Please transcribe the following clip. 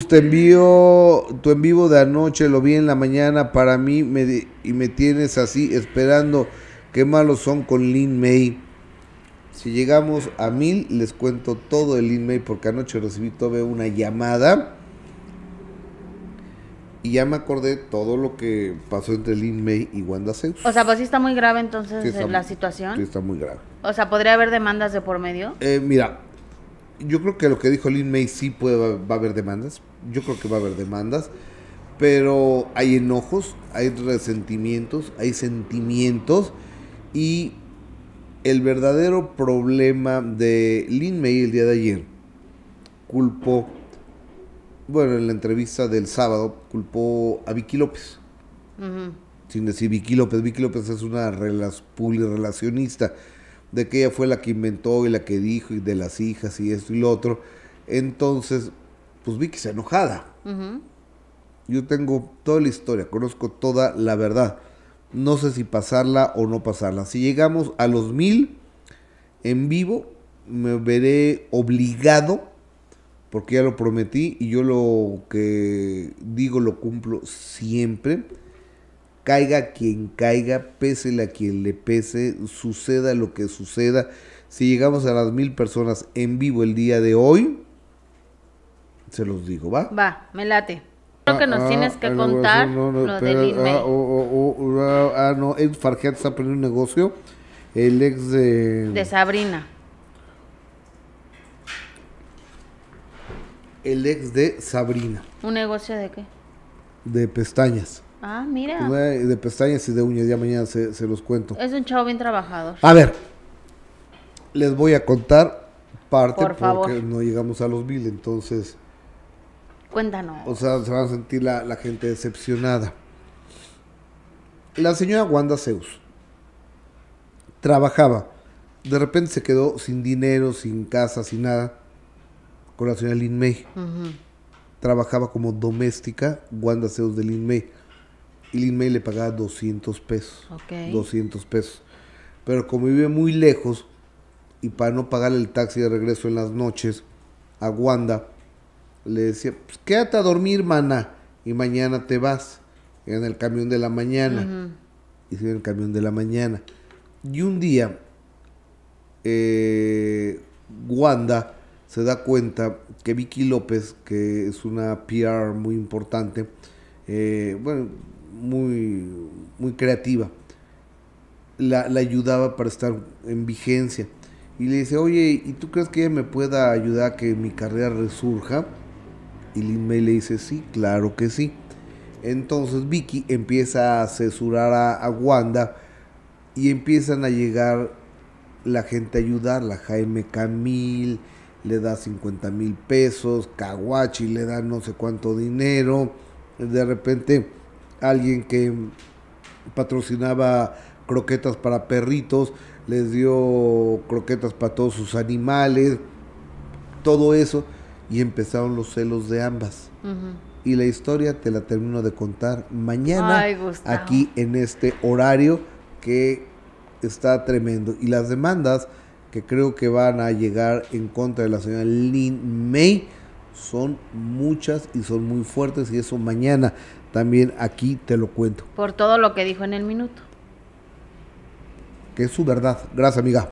Te este envío, tu en vivo de anoche lo vi en la mañana para mí me, y me tienes así esperando. Qué malos son con Lin May. Si llegamos a mil, les cuento todo el Lin May porque anoche recibí todavía una llamada y ya me acordé todo lo que pasó entre Lin May y Wanda Zeus. O sea, pues sí está muy grave entonces la situación. Sí está muy grave. O sea, ¿podría haber demandas de por medio? Eh, mira, yo creo que lo que dijo Lin May sí puede, va, a haber demandas. Yo creo que va a haber demandas. Pero hay enojos, hay resentimientos, hay sentimientos. Y el verdadero problema de Lin May el día de ayer culpó, bueno, en la entrevista del sábado, culpó a Vicky López. Sin decir Vicky López. Vicky López es una publirelacionista de que ella fue la que inventó y la que dijo y de las hijas y esto y lo otro. Entonces, pues vi que se enojada. Yo tengo toda la historia, conozco toda la verdad. No sé si pasarla o no pasarla. Si llegamos a los mil en vivo, me veré obligado, porque ya lo prometí y yo lo que digo lo cumplo siempre caiga quien caiga, pese a quien le pese, suceda lo que suceda. Si llegamos a las mil personas en vivo el día de hoy, se los digo, ¿va? Va, me late. Creo que nos ah, tienes que ah, contar no, no, lo del ah, oh, oh, oh, ah, ah, no, Ed Farhat está poniendo un negocio. El ex de... De Sabrina. El ex de Sabrina. ¿Un negocio de qué? De pestañas. Ah, mira. Pues, de pestañas y de uñas, ya mañana se, los cuento. Es un chavo bien trabajado. A ver, les voy a contar parte porque no llegamos a los mil, entonces... Cuéntanos. O sea, se van a sentir la, gente decepcionada. La señora Wanda Zeus trabajaba. De repente se quedó sin dinero, sin casa, sin nada. Con la señora Lin May. Trabajaba como doméstica Wanda Zeus de Lin May y Lin May le pagaba 200 pesos. 200 pesos. Pero como vive muy lejos y para no pagar el taxi de regreso en las noches a Wanda, le decía, pues, quédate a dormir, mana, y mañana te vas en el camión de la mañana. Y se en el camión de la mañana. Y un día, eh, Wanda se da cuenta que Vicky López, que es una PR muy importante, eh, bueno, muy, muy creativa. La, ayudaba para estar en vigencia. Y le dice, oye, ¿y tú crees que ella me pueda ayudar a que mi carrera resurja? Y Lin le dice, sí, claro que sí. Entonces Vicky empieza a asesorar a, a Wanda y empiezan a llegar la gente a La Jaime Camil le da 50 mil pesos, Kawachi le da no sé cuánto dinero. De repente alguien que patrocinaba croquetas para perritos, les dio croquetas para todos sus animales, todo eso, y empezaron los celos de ambas. Y la historia te la termino de contar mañana, aquí en este horario que está tremendo. Y las demandas que creo que van a llegar en contra de la señora Lin May, son muchas y son muy fuertes y eso mañana también aquí te lo cuento. Por todo lo que dijo en el minuto. Que es su verdad. Gracias, amiga.